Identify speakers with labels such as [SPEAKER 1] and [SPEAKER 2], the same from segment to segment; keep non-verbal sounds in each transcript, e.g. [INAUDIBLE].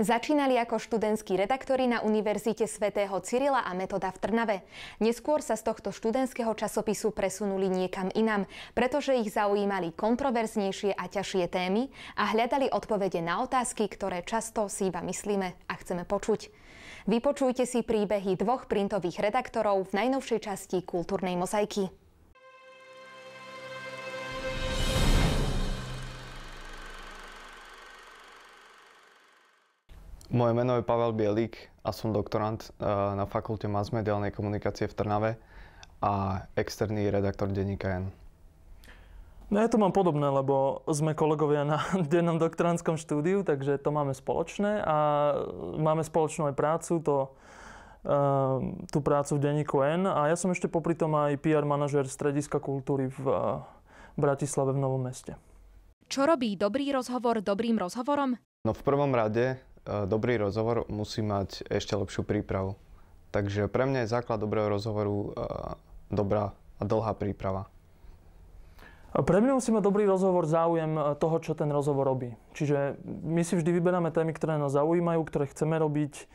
[SPEAKER 1] Začínali ako študentskí redaktori na Univerzite svätého Cyrila a Metoda v Trnave. Neskôr sa z tohto študentského časopisu presunuli niekam inam, pretože ich zaujímali kontroverznejšie a ťažšie témy a hľadali odpovede na otázky, ktoré často si iba myslíme a chceme počuť. Vypočujte si príbehy dvoch printových redaktorov v najnovšej časti kultúrnej mozaiky.
[SPEAKER 2] Moje meno je Pavel Bielik a som doktorant eh, na Fakulte masmediálnej komunikácie v Trnave a externý redaktor denníka N.
[SPEAKER 3] No ja to mám podobné, lebo sme kolegovia na [LAUGHS] dennom doktorantskom štúdiu, takže to máme spoločné a máme spoločnú aj prácu, to, eh, tú prácu v denníku N a ja som ešte popri tom aj PR
[SPEAKER 2] manažer Strediska kultúry v eh, Bratislave v Novom meste.
[SPEAKER 1] Čo robí dobrý rozhovor dobrým rozhovorom?
[SPEAKER 2] No v prvom rade Eh, dobrý rozhovor musí mať ešte lepšiu prípravu. Takže pre mňa je základ dobrého rozhovoru eh, dobrá a dlhá príprava.
[SPEAKER 3] Pre mňa musí mať dobrý rozhovor záujem eh, toho, čo ten rozhovor robí. Čiže my si vždy vyberáme témy, ktoré nás zaujímajú, ktoré chceme robiť,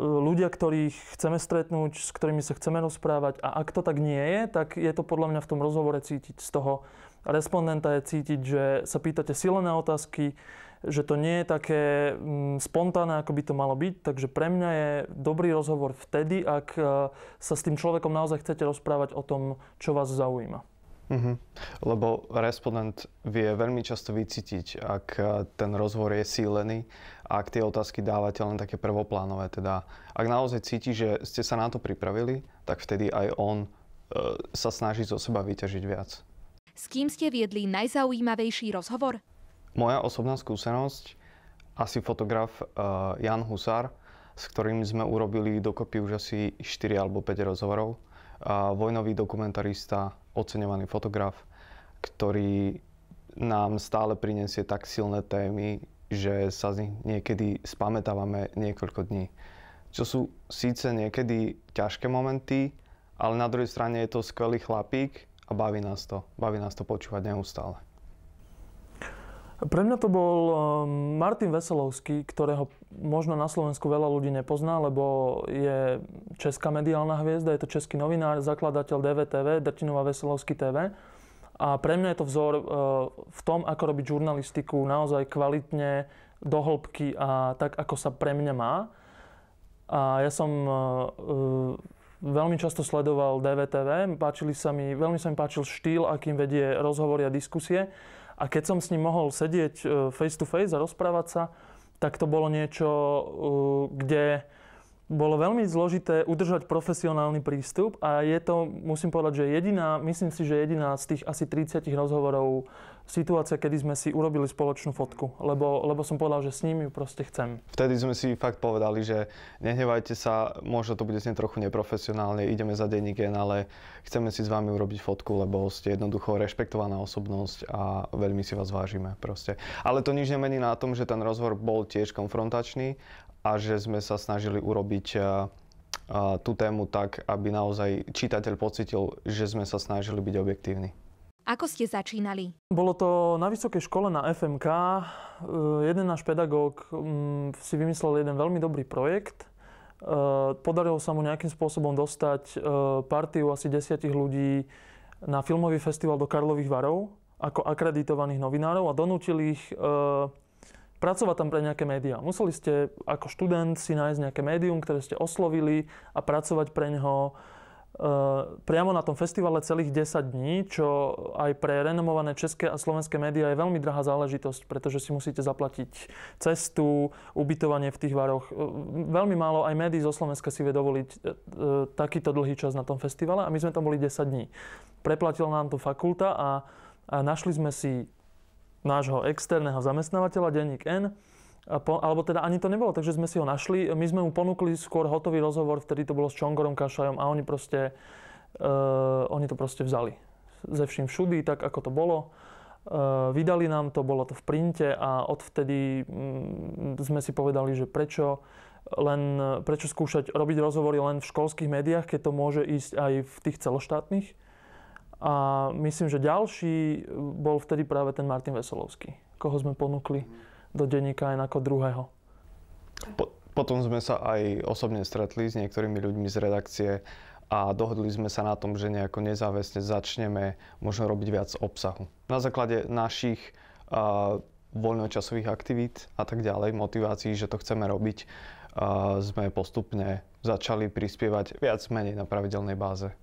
[SPEAKER 3] ľudia, ktorých chceme stretnúť, s ktorými sa chceme rozprávať a ak to tak nie je, tak je to podľa mňa v tom rozhovore cítiť. Z toho respondenta je cítiť, že sa pýtate silné otázky, že to nie je také mm, spontánne, ako by to malo byť. Takže pre mňa je dobrý rozhovor vtedy, ak e, sa s tým človekom naozaj chcete rozprávať o tom, čo vás zaujíma.
[SPEAKER 2] Mm-hmm. Lebo respondent vie veľmi často vycítiť, ak e, ten rozhovor je sílený a ak tie otázky dávate len také prvoplánové. Teda ak naozaj cíti, že ste sa na to pripravili, tak vtedy aj on e, sa snaží zo seba vyťažiť viac.
[SPEAKER 1] S kým ste viedli najzaujímavejší rozhovor?
[SPEAKER 2] Moja osobná skúsenosť, asi fotograf uh, Jan Husar, s ktorým sme urobili dokopy už asi 4 alebo 5 rozhovorov. Uh, vojnový dokumentarista, oceňovaný fotograf, ktorý nám stále prinesie tak silné témy, že sa z nich niekedy spametávame niekoľko dní. Čo sú síce niekedy ťažké momenty, ale na druhej strane je to skvelý chlapík a baví nás to. Baví nás to počúvať neustále.
[SPEAKER 3] Pre mňa to bol ehm, Martin Veselovský, ktorého možno na Slovensku veľa ľudí nepozná, lebo je česká mediálna hviezda, je to český novinár, zakladateľ DVTV, Drtinová Veselovský TV. A pre mňa je to vzor eh, v tom, ako robiť žurnalistiku naozaj kvalitne, do hĺbky a tak, ako sa pre mňa má. A ja som eh, eh, veľmi často sledoval DVTV, páčili sa mi, veľmi sa mi páčil štýl, akým vedie rozhovory a diskusie. A keď som s ním mohol sedieť e, face to face a rozprávať sa, tak to bolo niečo, e, kde bolo veľmi zložité udržať profesionálny prístup a je to, musím povedať, že jediná, myslím si, že jediná z tých asi 30 rozhovorov situácia, kedy sme si urobili spoločnú fotku, lebo, lebo som povedal, že s ním ju proste chcem.
[SPEAKER 2] Vtedy sme si fakt povedali, že nehnevajte sa, možno to bude znieť trochu neprofesionálne, ideme za denní gen, ale chceme si s vami urobiť fotku, lebo ste jednoducho rešpektovaná osobnosť a veľmi si vás vážime proste. Ale to nič nemení na tom, že ten rozhovor bol tiež konfrontačný a že sme sa snažili urobiť eh, eh, tú tému tak, aby naozaj čitateľ pocitil, že sme sa snažili byť objektívni. Ako ste
[SPEAKER 1] začínali? Bolo to na vysokej
[SPEAKER 3] škole na FMK. Eh, jeden náš pedagóg mm, si vymyslel jeden veľmi dobrý projekt. Podarilo sa mu nejakým spôsobom dostať partiu asi desiatich ľudí na filmový festival do Karlových varov ako akreditovaných novinárov a donútili ich pracovať tam pre nejaké médiá. Museli ste ako študent si nájsť nejaké médium, ktoré ste oslovili a pracovať pre neho e, priamo na tom festivale celých 10 dní, čo aj pre renomované české a slovenské médiá je veľmi drahá záležitosť, pretože si musíte zaplatiť cestu, ubytovanie v tých varoch. E, veľmi málo aj médií zo Slovenska si vie dovoliť e, takýto dlhý čas na tom festivale a my sme tam boli 10 dní. Preplatila nám to fakulta a, a našli sme si nášho externého zamestnávateľa, denník N, alebo teda ani to nebolo, takže sme si ho našli. My sme mu ponúkli skôr hotový rozhovor, vtedy to bolo s Čongorom Kašajom a oni proste, uh, oni to proste vzali. Ze vším všudy, tak ako to bolo. Uh, vydali nám to, bolo to v printe a odvtedy um, sme si povedali, že prečo len prečo skúšať robiť rozhovory len v školských médiách, keď to môže ísť aj v tých celoštátnych. A myslím, že ďalší e, bol vtedy práve ten Martin
[SPEAKER 2] Veselovský,
[SPEAKER 3] koho sme ponúkli do denníka aj ako druhého.
[SPEAKER 2] Po, potom sme sa aj osobne stretli s niektorými ľuďmi z redakcie a dohodli sme sa na tom, že nejako nezáväzne začneme možno robiť viac obsahu. Na základe našich uh, voľnočasových aktivít a tak ďalej, motivácií, že to chceme robiť, uh, sme postupne začali prispievať viac menej na pravidelnej báze.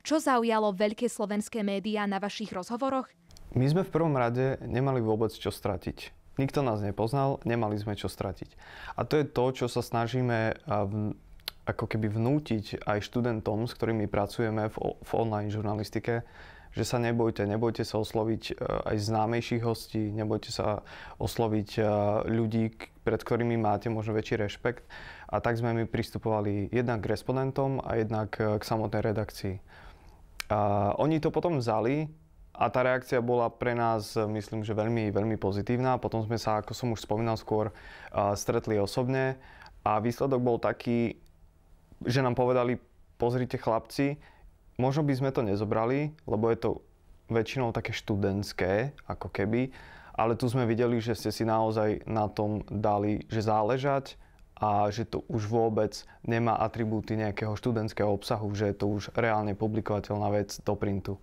[SPEAKER 1] Čo zaujalo veľké slovenské médiá na vašich rozhovoroch?
[SPEAKER 2] My sme v prvom rade nemali vôbec čo stratiť. Nikto nás nepoznal, nemali sme čo stratiť. A to je to, čo sa snažíme ako keby vnútiť aj študentom, s ktorými pracujeme v, v online žurnalistike, že sa nebojte, nebojte sa osloviť e, aj známejších hostí, nebojte sa osloviť e, ľudí, pred ktorými máte možno väčší rešpekt. A tak sme my pristupovali jednak k respondentom a jednak e, k samotnej redakcii. A oni to potom vzali a tá reakcia bola pre nás, myslím, že veľmi, veľmi pozitívna. Potom sme sa, ako som už spomínal skôr, stretli osobne a výsledok bol taký, že nám povedali, pozrite chlapci, možno by sme to nezobrali, lebo je to väčšinou také študentské, ako keby, ale tu sme videli, že ste si naozaj na tom dali, že záležať, a že to už vôbec nemá atribúty nejakého študentského obsahu, že je to už reálne publikovateľná vec do printu.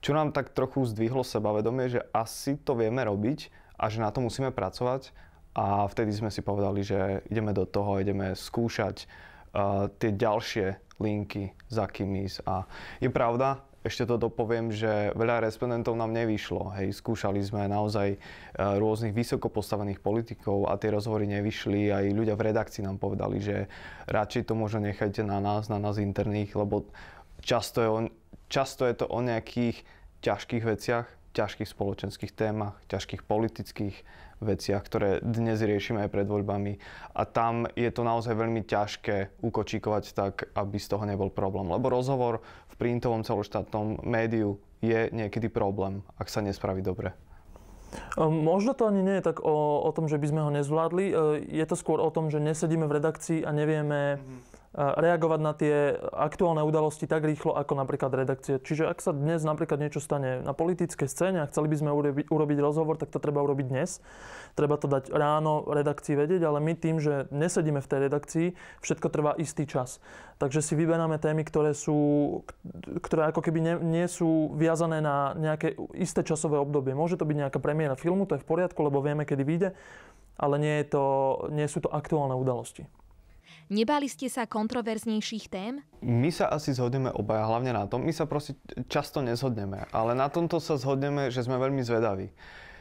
[SPEAKER 2] Čo nám tak trochu zdvihlo sebavedomie, že asi to vieme robiť a že na to musíme pracovať a vtedy sme si povedali, že ideme do toho, ideme skúšať uh, tie ďalšie linky, za kým ísť. A je pravda, ešte to dopoviem, že veľa respondentov nám nevyšlo. Hej, skúšali sme naozaj e, rôznych vysoko postavených politikov a tie rozhovory nevyšli. Aj ľudia v redakcii nám povedali, že radšej to možno nechajte na nás, na nás interných, lebo často je, on, často je to o nejakých ťažkých veciach, ťažkých spoločenských témach, ťažkých politických veciach, ktoré dnes riešime aj pred voľbami. A tam je to naozaj veľmi ťažké ukočíkovať tak, aby z toho nebol problém. Lebo rozhovor printovom celoštátnom médiu je niekedy problém, ak sa nespraví dobre?
[SPEAKER 3] Ehm, možno to ani nie je tak o, o tom, že by sme ho nezvládli. Ehm, je to skôr o tom, že nesedíme v redakcii a nevieme... Mm-hmm reagovať na tie aktuálne udalosti tak rýchlo ako napríklad redakcie. Čiže ak sa dnes napríklad niečo stane na politickej scéne a chceli by sme urobiť, urobiť rozhovor, tak to treba urobiť dnes. Treba to dať ráno redakcii vedieť, ale my tým, že nesedíme v tej redakcii, všetko trvá istý čas. Takže si vyberáme témy, ktoré, sú, ktoré ako keby nie, nie sú viazané na nejaké isté časové obdobie. Môže to byť nejaká premiéra filmu, to je v poriadku, lebo vieme, kedy vyjde, ale nie, je to, nie sú to aktuálne udalosti.
[SPEAKER 1] Nebali ste sa kontroverznejších tém?
[SPEAKER 2] My sa asi zhodneme obaja, hlavne na tom. My sa proste často nezhodneme, ale na tomto sa zhodneme, že sme veľmi zvedaví.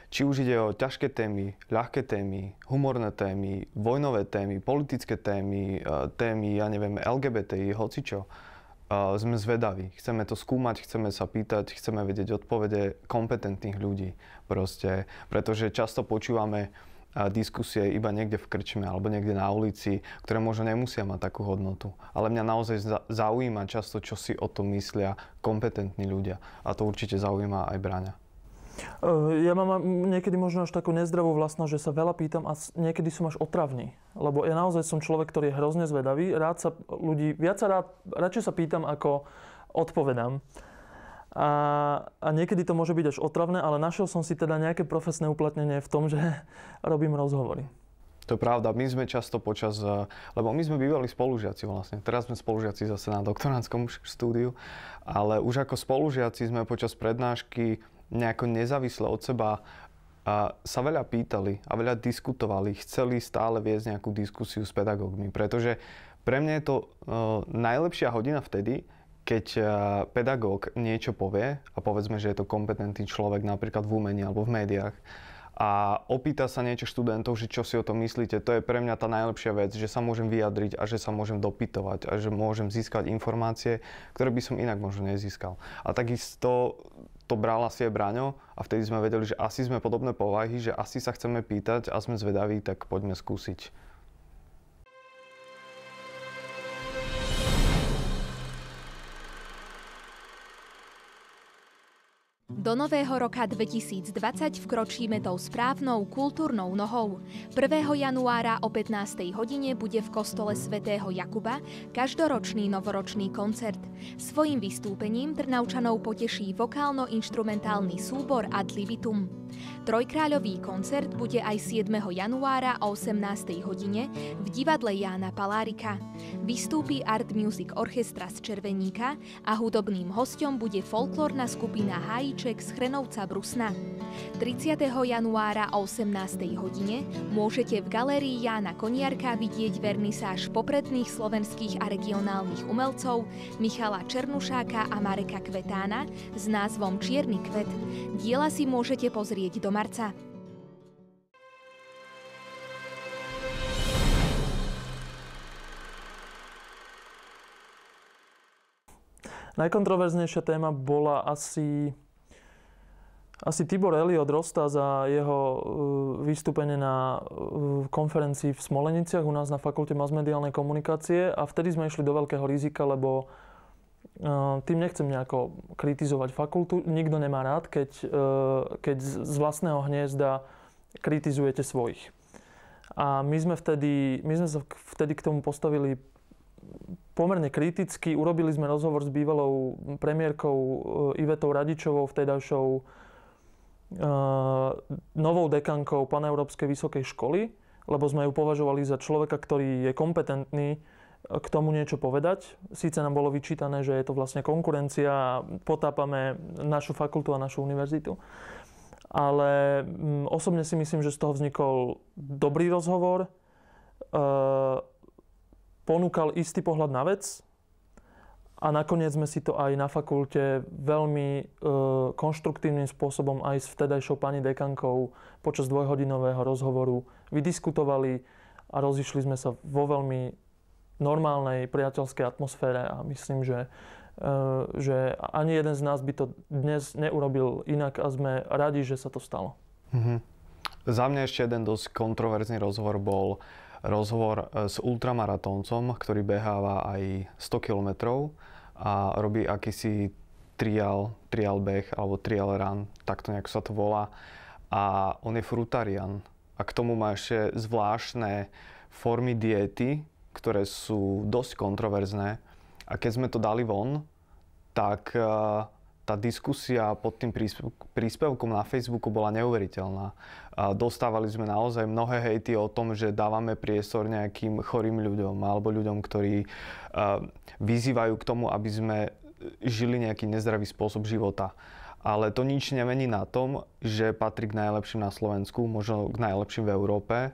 [SPEAKER 2] Či už ide o ťažké témy, ľahké témy, humorné témy, vojnové témy, politické témy, e, témy, ja neviem, LGBTI, hocičo. E, sme zvedaví. Chceme to skúmať, chceme sa pýtať, chceme vedieť odpovede kompetentných ľudí. Proste, pretože často počúvame diskusie iba niekde v krčme alebo niekde na ulici, ktoré možno nemusia mať takú hodnotu. Ale mňa naozaj zaujíma často, čo si o tom myslia kompetentní ľudia. A to určite zaujíma aj Bráňa.
[SPEAKER 3] E, ja mám niekedy možno až takú nezdravú vlastnosť, že sa veľa pýtam a niekedy som až otravný. Lebo ja naozaj som človek, ktorý je hrozne zvedavý. Rád sa ľudí, viac sa rád, radšej sa pýtam, ako odpovedám. A, a niekedy to môže byť až otravné, ale našiel som si teda nejaké profesné uplatnenie v tom, že [LAUGHS] robím rozhovory.
[SPEAKER 2] To je pravda. My sme často počas... Eh, lebo my sme bývali spolužiaci vlastne. Teraz sme spolužiaci zase na doktoránskom [LAUGHS] štúdiu. Ale už ako spolužiaci sme počas prednášky nejako nezávisle od seba a sa veľa pýtali a veľa diskutovali. Chceli stále viesť nejakú diskusiu s pedagógmi. Pretože pre mňa je to eh, najlepšia hodina vtedy, keď eh, pedagóg niečo povie, a povedzme, že je to kompetentný človek napríklad v umení alebo v médiách, a opýta sa niečo študentov, že čo si o tom myslíte, to je pre mňa tá najlepšia vec, že sa môžem vyjadriť a že sa môžem dopytovať a že môžem získať informácie, ktoré by som inak možno nezískal. A takisto to brala si je Braňo a vtedy sme vedeli, že asi sme podobné povahy, že asi sa chceme pýtať a sme zvedaví, tak poďme skúsiť
[SPEAKER 1] Do nového roka 2020 vkročíme tou správnou kultúrnou nohou. 1. januára o 15. hodine bude v kostole svätého Jakuba každoročný novoročný koncert. Svojím vystúpením Trnaučanov poteší vokálno-inštrumentálny súbor Ad libitum. Trojkráľový koncert bude aj 7. januára o 18. hodine v divadle Jána Palárika. Vystúpi Art Music Orchestra z Červeníka a hudobným hostom bude folklórna skupina Hajíček Mikulášek z Chrenovca Brusna. 30. januára o 18. hodine môžete v galérii Jána Koniarka vidieť vernisáž popredných slovenských a regionálnych umelcov Michala Černušáka a Mareka Kvetána s názvom Čierny kvet. Diela si môžete pozrieť do marca.
[SPEAKER 3] Najkontroverznejšia téma bola asi asi Tibor Eliot Rosta za jeho eh, vystúpenie na eh, konferencii v Smoleniciach u nás na fakulte masmediálnej komunikácie a vtedy sme išli do veľkého rizika, lebo eh, tým nechcem nejako kritizovať fakultu. Nikto nemá rád, keď, keď z vlastného hniezda kritizujete svojich. A my sme, vtedy, my sme sa vtedy k tomu postavili pomerne kriticky. Urobili sme rozhovor s bývalou premiérkou Ivetou Radičovou, vtedajšou Eh, novou dekankou Paneurópskej vysokej školy, lebo sme ju považovali za človeka, ktorý je kompetentný eh, k tomu niečo povedať. Síce nám bolo vyčítané, že je to vlastne konkurencia a potápame našu fakultu a našu univerzitu. Ale mm, osobne si myslím, že z toho vznikol dobrý rozhovor, eh, ponúkal istý pohľad na vec, a nakoniec sme si to aj na fakulte veľmi e, konštruktívnym spôsobom aj s vtedajšou pani dekankou počas dvojhodinového rozhovoru vydiskutovali a rozišli sme sa vo veľmi normálnej priateľskej atmosfére a myslím, že, e, že ani
[SPEAKER 2] jeden z nás by to dnes neurobil inak a sme radi, že sa to stalo. Mm-hmm. Za mňa ešte jeden dosť kontroverzný rozhovor bol rozhovor e, s ultramaratóncom, ktorý beháva aj 100 km. a robí akýsi trial, trial beh alebo trial run, takto nejak sa to volá. A on je frutarian. A k tomu má ešte zvláštne formy diety, ktoré sú dosť kontroverzné. A keď sme to dali von, tak uh, tá diskusia pod tým príspevkom na Facebooku bola neuveriteľná. Dostávali sme naozaj mnohé hejty o tom, že dávame priestor nejakým chorým ľuďom alebo ľuďom, ktorí e, vyzývajú k tomu, aby sme žili nejaký nezdravý spôsob života. Ale to nič nemení na tom, že patrí k najlepším na Slovensku, možno k najlepším v Európe. E,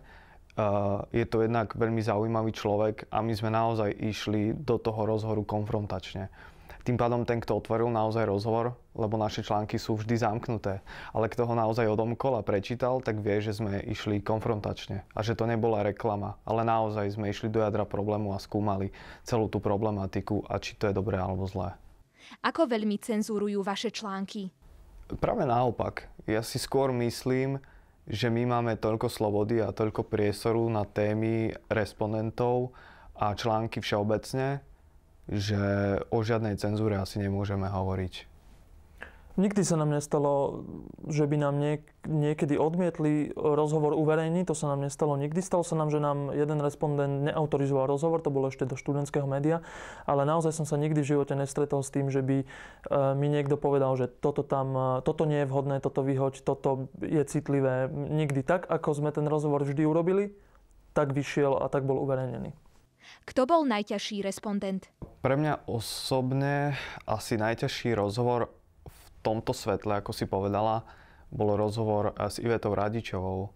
[SPEAKER 2] je to jednak veľmi zaujímavý človek a my sme naozaj išli do toho rozhoru konfrontačne. Tým pádom ten, kto otvoril naozaj rozhovor, lebo naše články sú vždy zamknuté, ale kto ho naozaj odomkol a prečítal, tak vie, že sme išli konfrontačne a že to nebola reklama, ale naozaj sme išli do jadra problému a skúmali celú tú problematiku a či to je dobré alebo zlé.
[SPEAKER 1] Ako veľmi cenzurujú vaše články?
[SPEAKER 2] Práve naopak. Ja si skôr myslím, že my máme toľko slobody a toľko priestoru na témy respondentov a články všeobecne, že o žiadnej cenzúre asi nemôžeme hovoriť.
[SPEAKER 3] Nikdy sa nám nestalo, že by nám niek- niekedy odmietli rozhovor uverejný, to sa nám nestalo nikdy. Stalo sa nám, že nám jeden respondent neautorizoval rozhovor, to bolo ešte do študentského média, ale naozaj som sa nikdy v živote nestretol s tým, že by e, mi niekto povedal, že toto tam, e, toto nie je vhodné, toto vyhoď, toto je citlivé. Nikdy tak, ako sme ten rozhovor vždy urobili, tak vyšiel a tak bol uverejnený.
[SPEAKER 1] Kto bol najťažší respondent?
[SPEAKER 2] Pre mňa osobne asi najťažší rozhovor v tomto svetle, ako si povedala, bol rozhovor eh, s Ivetou Radičovou.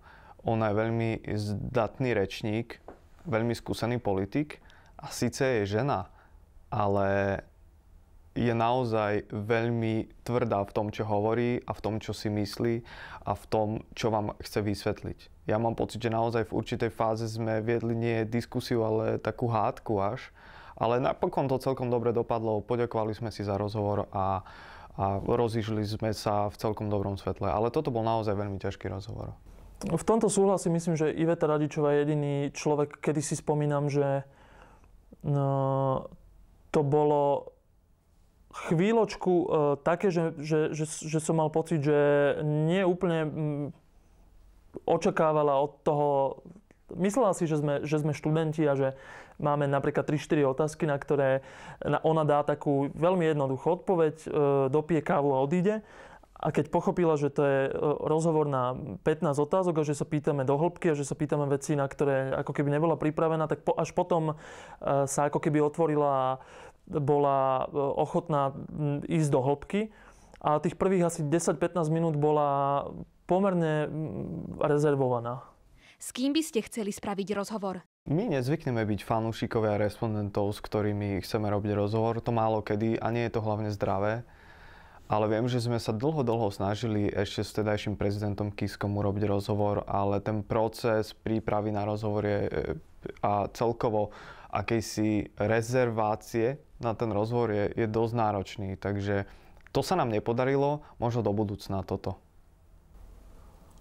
[SPEAKER 2] Ona je veľmi zdatný rečník, veľmi skúsený politik a síce je žena, ale je naozaj veľmi tvrdá v tom, čo hovorí a v tom, čo si myslí a v tom, čo vám chce vysvetliť. Ja mám pocit, že naozaj v určitej fáze sme viedli nie diskusiu, ale takú hádku až. Ale napokon to celkom dobre dopadlo, poďakovali sme si za rozhovor a, a rozišli sme sa v celkom dobrom svetle. Ale toto bol naozaj veľmi ťažký rozhovor.
[SPEAKER 3] V tomto súhlasí myslím, že Iveta Radičová je jediný človek, kedy si spomínam, že no, to bolo chvíľočku e, také, že, že, že, že som mal pocit, že nie úplne m, mm, očakávala od toho... Myslela si, že sme, že sme študenti a že máme napríklad 3-4 otázky, na ktoré ona dá takú veľmi jednoduchú odpoveď, e, dopije kávu a odíde. A keď pochopila, že to je e, rozhovor na 15 otázok a že sa pýtame do hĺbky a že sa pýtame veci, na ktoré ako keby nebola pripravená, tak po, až potom e, sa ako keby otvorila bola e, ochotná ísť do hĺbky a tých prvých asi 10-15 minút bola pomerne rezervovaná.
[SPEAKER 1] S kým by ste chceli spraviť rozhovor?
[SPEAKER 2] My nezvykneme byť fanúšikovia respondentov, s ktorými chceme robiť rozhovor, to málo kedy a nie je to hlavne zdravé. Ale viem, že sme sa dlho, dlho snažili ešte s tedajším prezidentom Kiskom urobiť rozhovor, ale ten proces prípravy na rozhovor je, e, a celkovo akejsi rezervácie na ten rozhovor je, je dosť náročný. Takže to sa nám nepodarilo, možno do budúcna toto.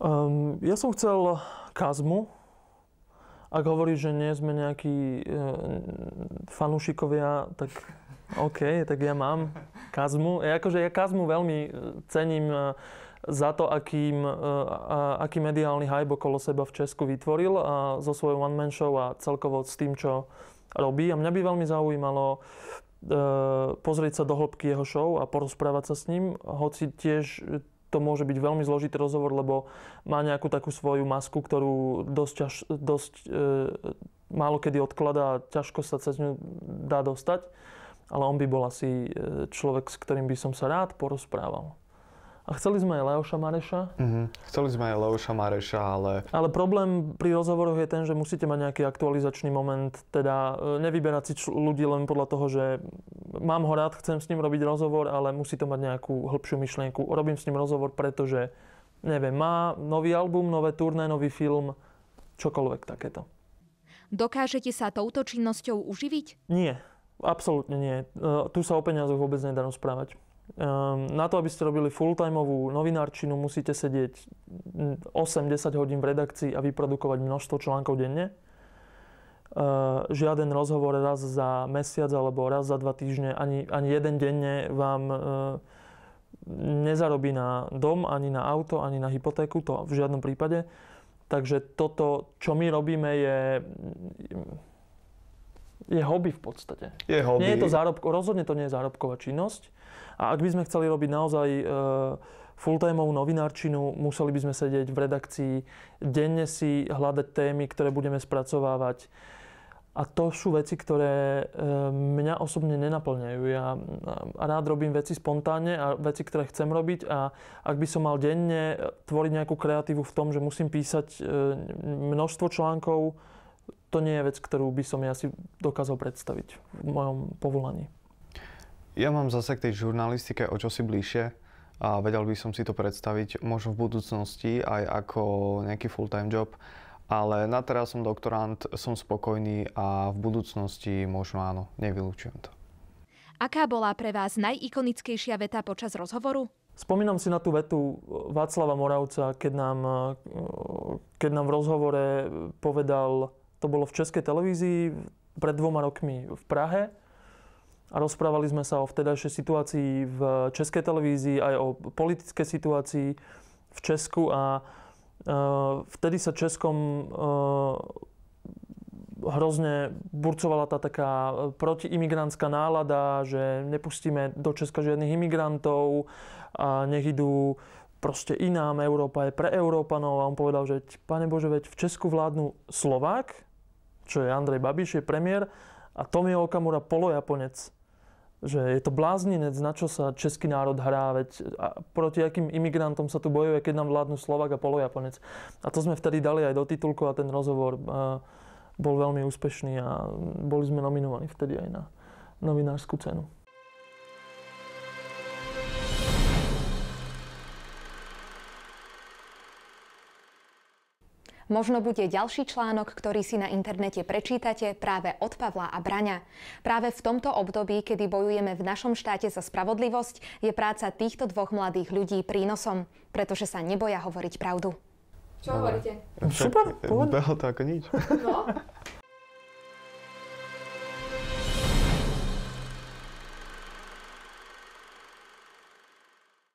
[SPEAKER 3] Um, ja som chcel Kazmu. Ak hovorí, že nie sme nejakí e, fanúšikovia, tak OK, tak ja mám Kazmu. E, akože ja Kazmu veľmi e, cením e, za to, akým, e, a, aký mediálny hype okolo seba v Česku vytvoril a so svojou one-man show a celkovo s tým, čo robí a mňa by veľmi zaujímalo e, pozrieť sa do hĺbky jeho show a porozprávať sa s ním, hoci tiež to môže byť veľmi zložitý rozhovor, lebo má nejakú takú svoju masku, ktorú dosť, ťaž, dosť e, málo kedy odkladá a ťažko sa cez ňu dá dostať. Ale on by bol asi e, človek, s ktorým by som sa rád porozprával. A chceli sme aj Leoša Mareša. Mm-hmm.
[SPEAKER 2] Chceli sme aj Leoša Mareša, ale... Ale
[SPEAKER 3] problém pri rozhovoroch je ten, že musíte mať nejaký aktualizačný moment, teda e, nevyberať si čl- ľudí len podľa toho, že mám ho rád, chcem s ním robiť rozhovor, ale musí to mať nejakú hĺbšiu myšlienku. Robím s ním rozhovor, pretože, neviem, má nový album, nové turné, nový film, čokoľvek takéto.
[SPEAKER 1] Dokážete sa touto činnosťou uživiť?
[SPEAKER 3] Nie, absolútne nie. E, tu sa o peniazoch vôbec nedá rozprávať. Ehm, na to, aby ste robili full-timeovú novinárčinu, musíte sedieť 8-10 hodín v redakcii a vyprodukovať množstvo článkov denne. Ehm, žiaden rozhovor raz za mesiac alebo raz za dva týždne, ani, ani jeden denne vám ehm, nezarobí na dom, ani na auto, ani na hypotéku, to v žiadnom prípade. Takže toto, čo my robíme, je je hobby v podstate. Je hobby. Nie je to zárobko, rozhodne to nie je zárobková činnosť. A ak by sme chceli robiť naozaj e, full-timeovú novinárčinu, museli by sme sedieť v redakcii, denne si hľadať témy, ktoré budeme spracovávať. A to sú veci, ktoré e, mňa osobne nenaplňajú. Ja e, rád robím veci spontánne a veci, ktoré chcem robiť a ak by som mal denne e, tvoriť nejakú kreatívu v tom, že musím písať množstvo článkov, to nie je vec, ktorú by som ja si dokázal predstaviť v mojom povolaní.
[SPEAKER 2] Ja mám zase k tej žurnalistike o čosi bližšie a vedel by som si to predstaviť možno v budúcnosti aj ako nejaký full-time job, ale na teraz som doktorant, som spokojný a v budúcnosti možno áno, nevylúčujem to.
[SPEAKER 1] Aká bola pre vás najikonickejšia veta počas rozhovoru?
[SPEAKER 3] Spomínam si na tú vetu Václava Moravca, keď nám, keď nám v rozhovore povedal, to bolo v Českej televízii pred dvoma rokmi v Prahe. A rozprávali sme sa o vtedajšej situácii v Českej televízii, aj o politickej situácii v Česku a e, vtedy sa Českom e, hrozne burcovala tá taká protiimigrantská nálada, že nepustíme do Česka žiadnych imigrantov a nech idú proste inám, Európa je pre Európanov. A on povedal, že pane Bože, veď v Česku vládnu Slovák, čo je Andrej Babiš, je premiér a Tomio Okamura polojaponec. Že je to blázninec, na čo sa český národ hrá, veď a proti akým imigrantom sa tu bojuje, keď nám vládnu Slovak a polojaponec. A to sme vtedy dali aj do titulku a ten rozhovor e, bol veľmi úspešný a boli sme nominovaní vtedy aj na novinárskú cenu.
[SPEAKER 1] Možno bude ďalší článok, ktorý si na internete prečítate práve od Pavla a Braňa. Práve v tomto období, kedy bojujeme v našom štáte za spravodlivosť, je práca týchto dvoch mladých ľudí prínosom, pretože sa neboja hovoriť pravdu. Čo hovoríte? Super, pohodne.
[SPEAKER 2] to ako nič. No. [LAUGHS]